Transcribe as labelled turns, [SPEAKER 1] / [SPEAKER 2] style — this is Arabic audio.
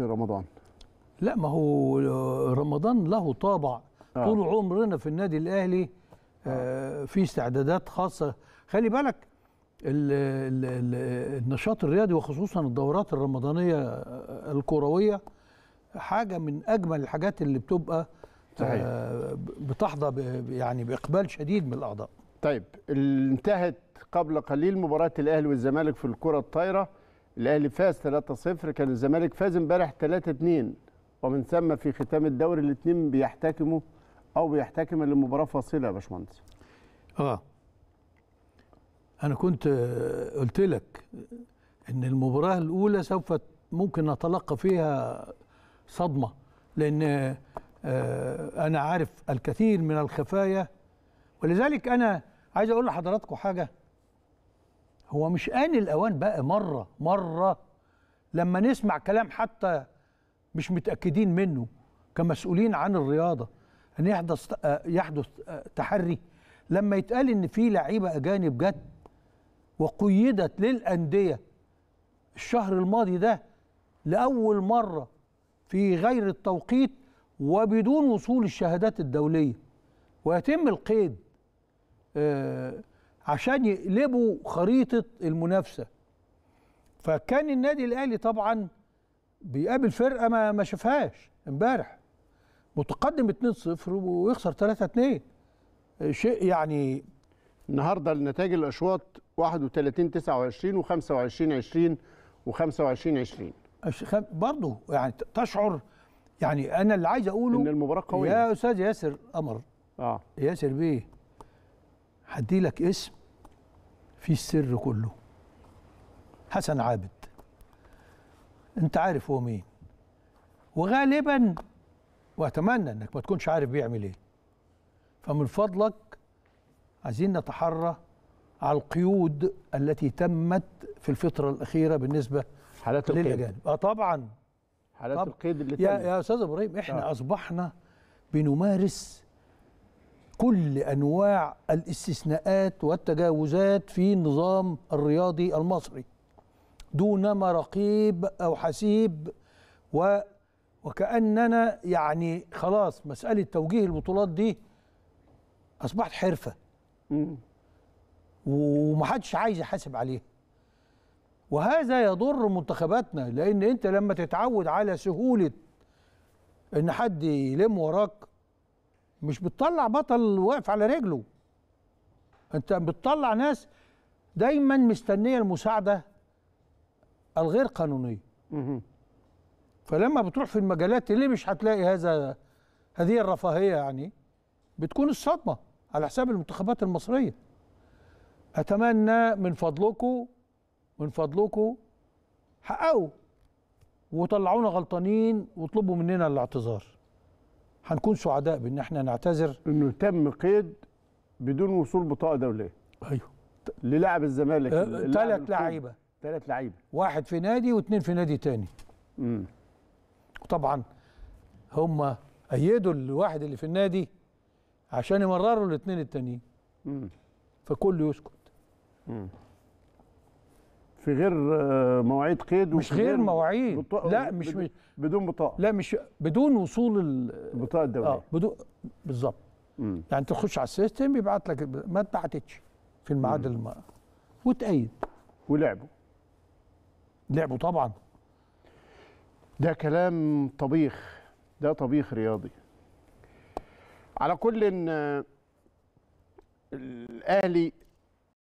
[SPEAKER 1] في رمضان لا ما هو آه، رمضان له طابع آه. طول عمرنا في النادي الاهلي آه في استعدادات خاصه خلي بالك النشاط الرياضي وخصوصا الدورات الرمضانيه آه، الكرويه حاجه من اجمل الحاجات اللي بتبقى صحيح. آه
[SPEAKER 2] بتحظى يعني باقبال شديد من الاعضاء طيب انتهت قبل قليل مباراه الاهلي والزمالك في الكره الطايره الاهلي فاز 3-0 كان الزمالك فاز امبارح 3-2 ومن ثم في ختام الدوري الاثنين بيحتكموا او بيحتكم لمباراه فاصله يا باشمهندس
[SPEAKER 1] اه انا كنت آه، قلت لك ان المباراه الاولى سوف ممكن نتلقى فيها صدمه لان آه، انا عارف الكثير من الخفايا ولذلك انا عايز اقول لحضراتكم حاجه هو مش آن الأوان بقى مرة مرة لما نسمع كلام حتى مش متأكدين منه كمسؤولين عن الرياضة أن يحدث يحدث تحري لما يتقال إن في لعيبة أجانب جت وقيدت للأندية الشهر الماضي ده لأول مرة في غير التوقيت وبدون وصول الشهادات الدولية ويتم القيد آه عشان يقلبوا خريطه المنافسه فكان النادي الاهلي طبعا بيقابل فرقه ما ما شافهاش امبارح متقدم 2-0 ويخسر
[SPEAKER 2] 3-2 شيء يعني النهارده النتائج الاشواط 31 29 و25 20 و25 20
[SPEAKER 1] برضه يعني تشعر يعني انا اللي عايز اقوله ان المباراه قويه يا استاذ ياسر قمر اه ياسر بيه هدي لك اسم في السر كله حسن عابد انت عارف هو مين وغالبا واتمنى انك ما تكونش عارف بيعمل ايه فمن فضلك عايزين نتحرى على القيود التي تمت في الفتره الاخيره بالنسبه حالات للاجانب اه طبعا حالات طب القيد اللي يا تمت. يا استاذ ابراهيم احنا آه. اصبحنا بنمارس كل انواع الاستثناءات والتجاوزات في النظام الرياضي المصري دونما رقيب او حسيب و وكاننا يعني خلاص مساله توجيه البطولات دي اصبحت حرفه ومحدش عايز يحاسب عليها وهذا يضر منتخباتنا لان انت لما تتعود على سهوله ان حد يلم وراك مش بتطلع بطل واقف على رجله انت بتطلع ناس دايما مستنيه المساعده الغير قانونيه فلما بتروح في المجالات اللي مش هتلاقي هذا هذه الرفاهيه يعني بتكون الصدمه على حساب المنتخبات المصريه اتمنى من فضلكم من فضلكم حققوا وطلعونا
[SPEAKER 2] غلطانين واطلبوا مننا الاعتذار هنكون سعداء بان احنا نعتذر انه تم قيد بدون وصول بطاقه دوليه ايوه للاعب الزمالك أه، ثلاث
[SPEAKER 1] لعيبه ثلاث لعيبه
[SPEAKER 2] واحد في نادي واثنين في نادي ثاني امم
[SPEAKER 1] طبعا هم ايدوا الواحد اللي في النادي عشان يمرروا الاثنين التانيين فكله يسكت
[SPEAKER 2] امم في غير آه، مواعيد قيد مش غير مواعيد لا مش بدون بطاقه لا مش بدون وصول ال... البطاقه الدوليه اه بدون بالظبط
[SPEAKER 1] يعني تخش على السيستم يبعت لك ما اتبعتتش في الميعاد الم... وتأيد
[SPEAKER 2] ولعبوا لعبوا طبعا ده كلام طبيخ ده طبيخ رياضي على كل ان آه، الاهلي